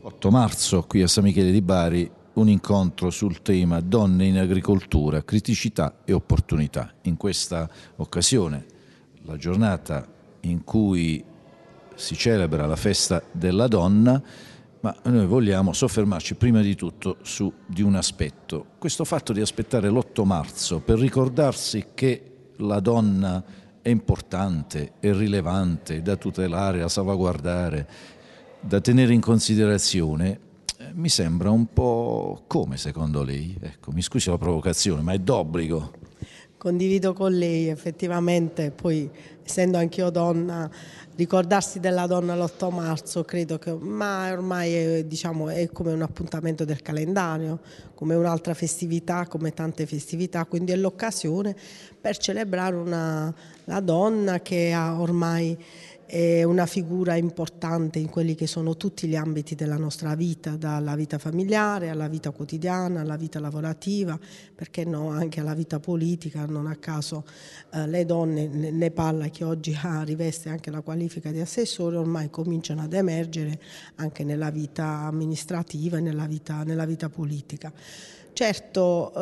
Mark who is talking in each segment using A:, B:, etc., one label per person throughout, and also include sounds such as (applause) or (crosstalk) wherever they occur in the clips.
A: 8 marzo qui a San Michele di Bari un incontro sul tema donne in agricoltura, criticità e opportunità. In questa occasione, la giornata in cui si celebra la festa della donna, ma noi vogliamo soffermarci prima di tutto su di un aspetto, questo fatto di aspettare l'8 marzo per ricordarsi che la donna è importante, è rilevante, da tutelare, da salvaguardare, da tenere in considerazione, eh, mi sembra un po' come secondo lei? Ecco, mi scusi la provocazione, ma è d'obbligo
B: condivido con lei effettivamente, poi essendo anch'io donna, ricordarsi della donna l'8 marzo credo che ma ormai è, diciamo, è come un appuntamento del calendario, come un'altra festività, come tante festività, quindi è l'occasione per celebrare una, la donna che ha ormai è una figura importante in quelli che sono tutti gli ambiti della nostra vita, dalla vita familiare alla vita quotidiana, alla vita lavorativa, perché no anche alla vita politica, non a caso eh, le donne, ne parla che oggi (laughs) ha, riveste anche la qualifica di assessore, ormai cominciano ad emergere anche nella vita amministrativa e nella vita, nella vita politica. Certo,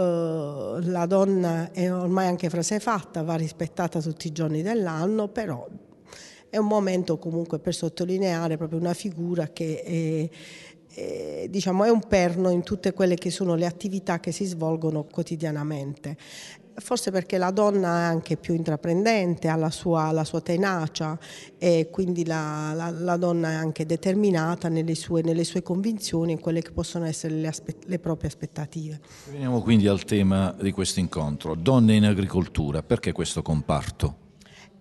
B: eh, la donna è ormai anche frase fatta, va rispettata tutti i giorni dell'anno, però è un momento comunque per sottolineare proprio una figura che è, eh, è, eh, diciamo, è un perno in tutte quelle che sono le attività che si svolgono quotidianamente forse perché la donna è anche più intraprendente, ha la sua, la sua tenacia e quindi la, la, la, donna è anche determinata nelle sue, nelle sue, convinzioni, e quelle che possono essere le, le proprie aspettative.
A: Veniamo quindi al tema di questo incontro, donne in agricoltura, perché questo comparto?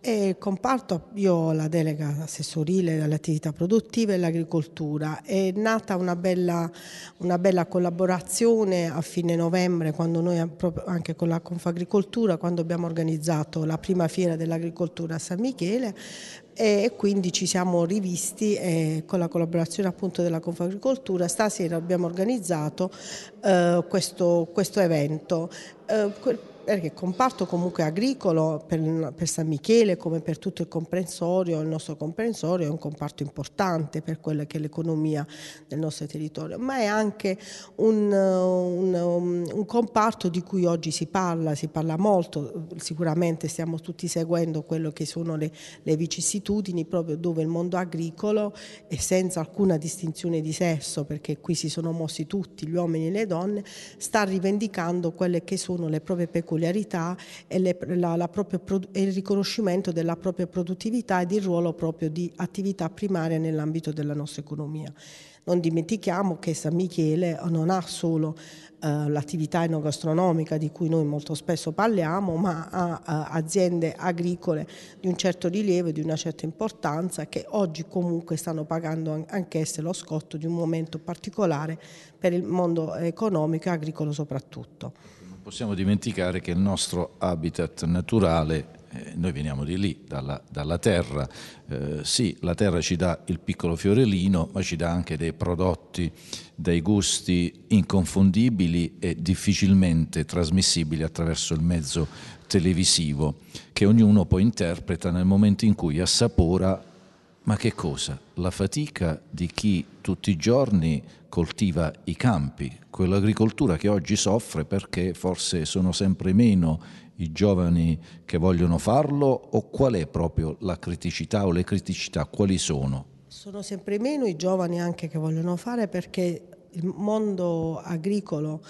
B: E il comparto, io ho la delega assessorile alle attività produttive e l'agricoltura, è nata una bella, una bella, collaborazione a fine novembre, quando noi anche con la Confagricoltura, quando abbiamo organizzato la prima fiera dell'agricoltura a San Michele e quindi ci siamo rivisti eh, con la collaborazione appunto della Confagricoltura. Stasera abbiamo organizzato eh, questo, questo, evento. Eh, perché il comparto comunque agricolo per, per, San Michele come per tutto il comprensorio, il nostro comprensorio è un comparto importante per quella che è l'economia del nostro territorio, ma è anche un, un, un comparto di cui oggi si parla, si parla molto, sicuramente stiamo tutti seguendo quello che sono le, le vicissitudini proprio dove il mondo agricolo e senza alcuna distinzione di sesso, perché qui si sono mossi tutti, gli uomini e le donne, sta rivendicando quelle che sono le proprie peculiarità peculiarità e, le, la, la propria, il riconoscimento della propria produttività e del ruolo proprio di attività primaria nell'ambito della nostra economia. Non dimentichiamo che San Michele non ha solo eh, l'attività enogastronomica di cui noi molto spesso parliamo, ma ha eh, aziende agricole di un certo rilievo e di una certa importanza che oggi comunque stanno pagando anch'esse lo scotto di un momento particolare per il mondo economico e agricolo soprattutto
A: possiamo dimenticare che il nostro habitat naturale eh, noi veniamo di lì, dalla, dalla terra. Eh, sì, la terra ci dà il piccolo fiorellino, ma ci dà anche dei prodotti, dei gusti inconfondibili e difficilmente trasmissibili attraverso il mezzo televisivo, che ognuno poi interpreta nel momento in cui assapora, ma che cosa? La fatica di chi tutti i giorni coltiva i campi, quell'agricoltura che oggi soffre perché forse sono sempre meno i giovani che vogliono farlo o qual è proprio la criticità o le criticità, quali sono?
B: Sono sempre meno i giovani anche che vogliono fare perché il mondo agricolo,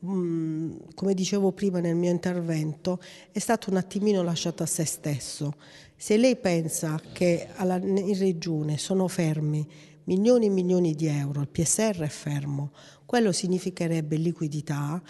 B: come dicevo prima nel mio intervento, è stato un attimino lasciato a se stesso. Se lei pensa che in regione sono fermi milioni e milioni di euro, il PSR è fermo, quello significherebbe liquidità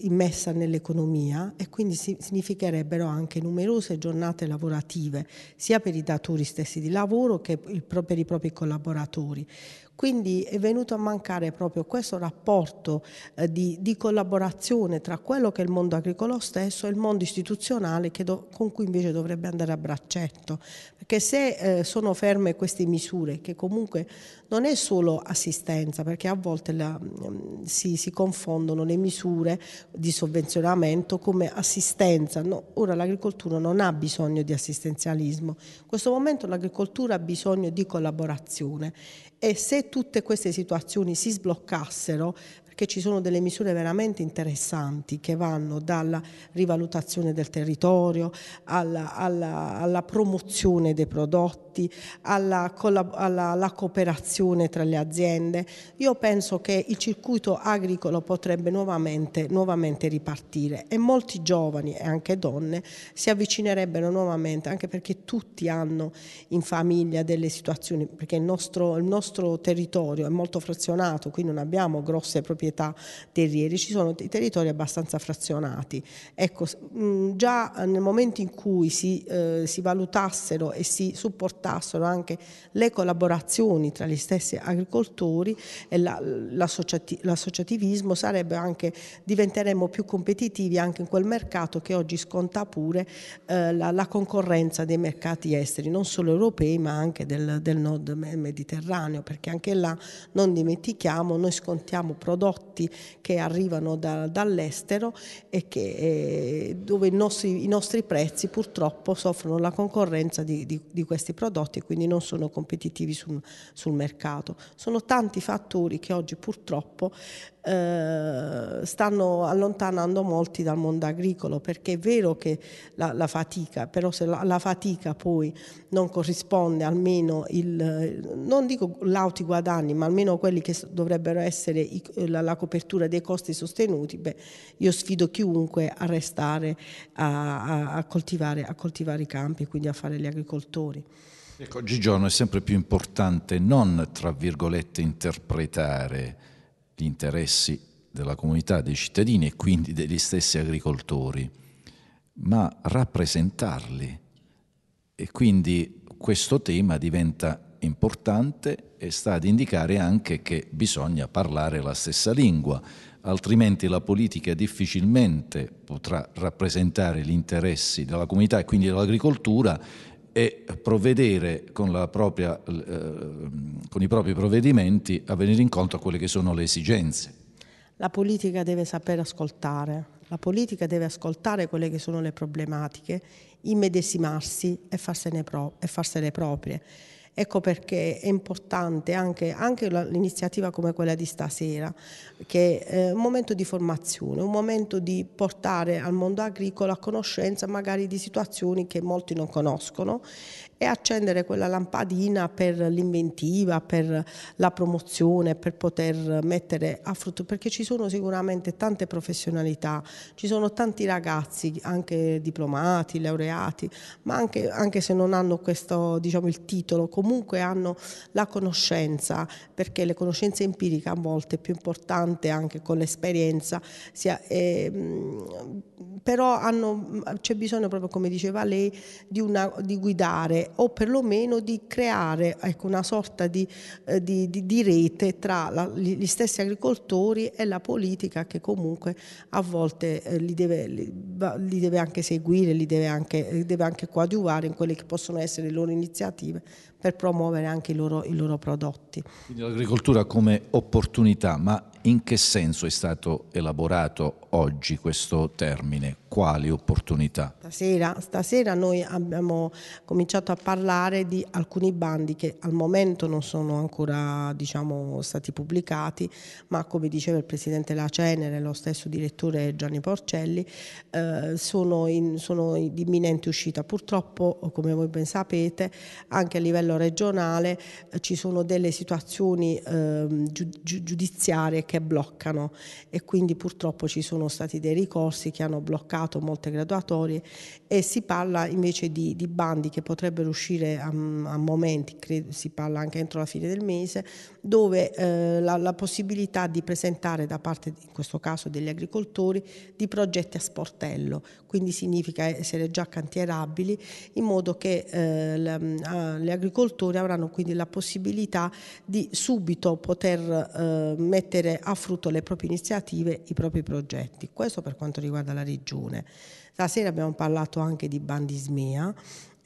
B: immessa nell'economia e quindi significherebbero anche numerose giornate lavorative sia per i datori stessi di lavoro che per i propri collaboratori. Quindi è venuto a mancare proprio questo rapporto eh, di, di, collaborazione tra quello che è il mondo agricolo stesso e il mondo istituzionale do, con cui invece dovrebbe andare a braccetto. Perché se eh, sono ferme queste misure, che comunque non è solo assistenza, perché a volte la, Ehm, si, si, confondono le misure di sovvenzionamento come assistenza. No, ora l'agricoltura non ha bisogno di assistenzialismo, in questo momento l'agricoltura ha bisogno di collaborazione e se tutte queste situazioni si sbloccassero che ci sono delle misure veramente interessanti che vanno dalla rivalutazione del territorio alla, alla, alla promozione dei prodotti, alla, alla cooperazione tra le aziende. Io penso che il circuito agricolo potrebbe nuovamente, nuovamente ripartire e molti giovani e anche donne si avvicinerebbero nuovamente anche perché tutti hanno in famiglia delle situazioni, perché il nostro, il nostro territorio è molto frazionato, qui non abbiamo grosse proprietà proprietà terriere, ci sono dei territori abbastanza frazionati. Ecco, mh, mm, già nel momento in cui si, eh, si valutassero e si supportassero anche le collaborazioni tra gli stessi agricoltori, e l'associativismo sarebbe anche, diventeremmo più competitivi anche in quel mercato che oggi sconta pure eh, la, la, concorrenza dei mercati esteri, non solo europei ma anche del, del nord mediterraneo, perché anche là non dimentichiamo, noi scontiamo prodotti prodotti che arrivano da, dall'estero e che, eh, dove i nostri, i nostri, prezzi purtroppo soffrono la concorrenza di, di, di questi prodotti e quindi non sono competitivi sul, sul mercato. Sono tanti fattori che oggi purtroppo eh, stanno allontanando molti dal mondo agricolo perché è vero che la, la fatica, però se la, la, fatica poi non corrisponde almeno, il, non dico lauti guadagni, ma almeno quelli che dovrebbero essere i, la, la, copertura dei costi sostenuti, beh, io sfido chiunque a restare a, a, a, coltivare, a coltivare i campi e quindi a fare gli agricoltori.
A: Ecco, oggigiorno è sempre più importante non, tra virgolette, interpretare gli interessi della comunità dei cittadini e quindi degli stessi agricoltori, ma rappresentarli. E quindi questo tema diventa importante e sta ad indicare anche che bisogna parlare la stessa lingua, altrimenti la politica difficilmente potrà rappresentare gli interessi della comunità e quindi dell'agricoltura e provvedere con, propria, eh, con i propri provvedimenti a venire incontro a quelle che sono le esigenze.
B: La politica deve saper ascoltare, la politica deve ascoltare quelle che sono le problematiche, immedesimarsi e farsene, pro- e farsene proprie. Ecco perché è importante anche, anche l'iniziativa come quella di stasera, che è eh, un momento di formazione, un momento di portare al mondo agricolo a conoscenza magari di situazioni che molti non conoscono e accendere quella lampadina per l'inventiva, per la promozione, per poter mettere a frutto, perché ci sono sicuramente tante professionalità, ci sono tanti ragazzi, anche diplomati, laureati, ma anche, anche se non hanno questo, diciamo, il titolo, comunque hanno la conoscenza, perché le conoscenze empiriche a volte è più importante anche con l'esperienza, sia, eh, però hanno, c'è bisogno proprio, come diceva lei, di, una, di guidare o perlomeno di creare ecco, una sorta di, eh, di, di, di rete tra la, gli stessi agricoltori e la politica che comunque a volte eh, li, deve, li, deve, anche seguire, li deve anche, eh, deve anche coadiuvare in quelle che possono essere le loro iniziative per promuovere anche i loro, i loro prodotti.
A: Quindi l'agricoltura come opportunità, ma in che senso è stato elaborato oggi questo termine? Quali opportunità?
B: Stasera, stasera, noi abbiamo cominciato a parlare di alcuni bandi che al momento non sono ancora diciamo, stati pubblicati, ma come diceva il Presidente della Cenere, lo stesso direttore Gianni Porcelli, eh, sono, in, sono di imminente uscita. Purtroppo, come voi ben sapete, anche a livello livello regionale eh, ci sono delle situazioni eh, giudiziarie che bloccano e quindi purtroppo ci sono stati dei ricorsi che hanno bloccato molte graduatorie e si parla invece di, di bandi che potrebbero uscire a, a momenti, credo, si parla anche entro la fine del mese, dove eh, la, la, possibilità di presentare da parte, in questo caso, degli agricoltori di progetti a sportello, quindi significa essere già cantierabili in modo che eh, ah, le, le agricolture agricoltori avranno quindi la possibilità di subito poter eh, mettere a frutto le proprie iniziative, i propri progetti. Questo per quanto riguarda la regione. Stasera abbiamo parlato anche di Bandismea,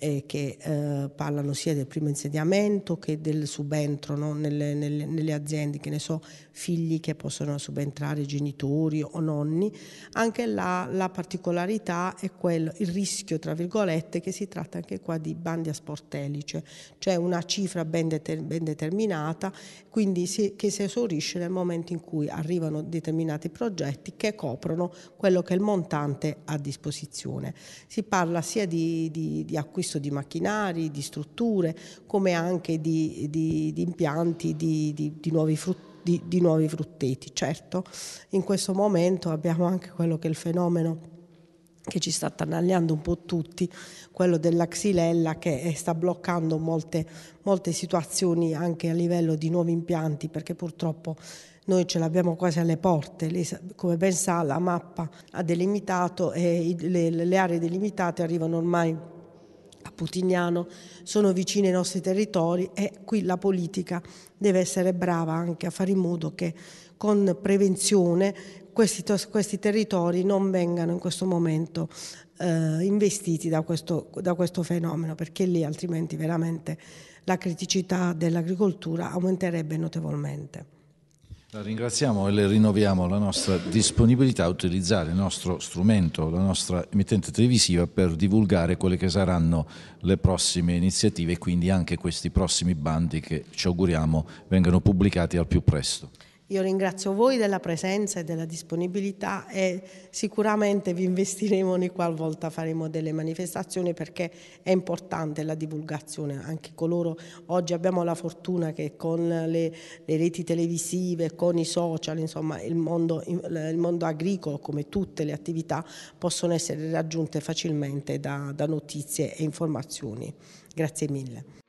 B: eh, che eh, parlano sia del primo insediamento che del subentro no? nelle, nelle, nelle, aziende, che ne so, figli che possono subentrare, genitori o nonni, anche là la particolarità è quello, il rischio, tra virgolette, che si tratta anche qua di bandi a sportellice, cioè una cifra ben, deter, ben determinata, quindi si, che si esaurisce nel momento in cui arrivano determinati progetti che coprono quello che è il montante a disposizione. Si parla sia di, di, di acquisto acquisto di macchinari, di strutture, come anche di, di, di impianti di nuovi, frutti, di, nuovi frutteti. Certo, in questo momento abbiamo anche quello che è il fenomeno che ci sta attanagliando un po' tutti, quello della xylella che eh, sta bloccando molte, molte situazioni anche a livello di nuovi impianti perché purtroppo noi ce l'abbiamo quasi alle porte, come ben sa la mappa ha delimitato e eh, le, le aree delimitate arrivano ormai putignano sono vicine ai nostri territori e qui la politica deve essere brava anche a fare in modo che con prevenzione questi, questi territori non vengano in questo momento eh, investiti da questo, da questo fenomeno perché lì altrimenti veramente la criticità dell'agricoltura aumenterebbe notevolmente.
A: La ringraziamo e le rinnoviamo la nostra disponibilità a utilizzare il nostro strumento, la nostra emittente televisiva per divulgare quelle che saranno le prossime iniziative e quindi anche questi prossimi bandi che ci auguriamo vengano pubblicati al più presto.
B: Io ringrazio voi della presenza e della disponibilità e sicuramente vi investiremo ogni qualvolta faremo delle manifestazioni perché è importante la divulgazione. Anche coloro, oggi abbiamo la fortuna che con le, le reti televisive, con i social, insomma il mondo, il mondo, agricolo come tutte le attività possono essere raggiunte facilmente da, da notizie e informazioni. Grazie mille.